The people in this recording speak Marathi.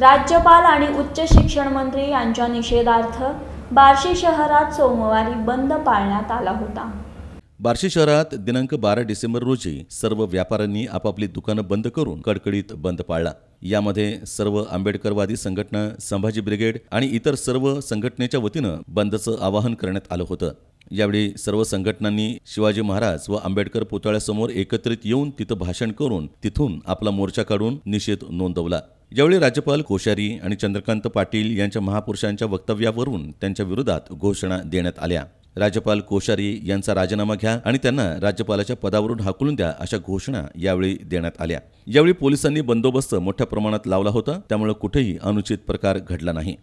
राज्यपाल आणि उच्च शिक्षण मंत्री यांच्या निषेधार्थ बार्शी शहरात सोमवारी बंद पाळण्यात आला होता बार्शी शहरात दिनांक बारा डिसेंबर रोजी सर्व व्यापाऱ्यांनी आपापली दुकानं बंद करून कडकडीत बंद पाळला यामध्ये सर्व आंबेडकरवादी संघटना संभाजी ब्रिगेड आणि इतर सर्व संघटनेच्या वतीनं बंदचं आवाहन करण्यात आलं होतं यावेळी सर्व संघटनांनी शिवाजी महाराज व आंबेडकर पुतळ्यासमोर एकत्रित येऊन तिथं भाषण करून तिथून आपला मोर्चा काढून निषेध नोंदवला यावेळी राज्यपाल कोश्यारी आणि चंद्रकांत पाटील यांच्या महापुरुषांच्या वक्तव्यावरून त्यांच्या विरोधात घोषणा देण्यात आल्या राज्यपाल कोश्यारी यांचा राजीनामा घ्या आणि त्यांना राज्यपालाच्या पदावरून हाकलून द्या अशा घोषणा यावेळी देण्यात आल्या यावेळी पोलिसांनी बंदोबस्त मोठ्या प्रमाणात लावला होता त्यामुळे कुठेही अनुचित प्रकार घडला नाही